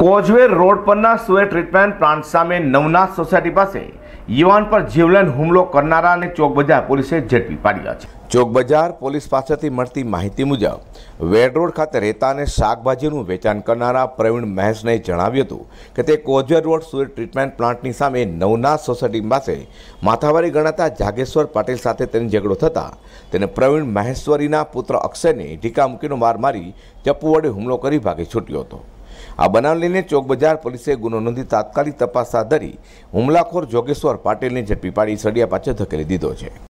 causeway road પરના સોએ treatment plant સામે Navnath society પાસે યુવાન પર જીવલેન હુમલો કરનારા અને ચોકબજાર પોલીસે ઝડપી પાડ્યા છે ચોકબજાર પોલીસ પાસેથી મળતી માહિતી મુજબ વેડ રોડ ખાતે રહેતા અને શાકભાજીનું વેચાણ કરનારા પ્રવીણ મહેશને જણાવ્યું હતું કે તે કોઝવે રોડ સુએ ટ્રીટમેન્ટ પ્લાન્ટની સામે નવનાથ સોસાયટી પાસે માથાવારી ગણાતા જાગેશ્વર પાટીલ સાથે તેનો ઝઘડો થતાં તેને પ્રવીણ મહેશ્વરીના પુત્ર અક્ષયને ઢીકા મૂકીનો માર મારી ચપ્પુ વડે હુમલો કરી ભાગે છૂટ્યો હતો આ બનાવ લઈને ચોકબજાર પોલીસે ગુનો નોંધી તાત્કાલિક તપાસ હાથ ધરી હુમલાખોર જોગેશ્વર પાટીલને ઝડપી પાડી સળિયા પાછળ ધકેલી દીધો છે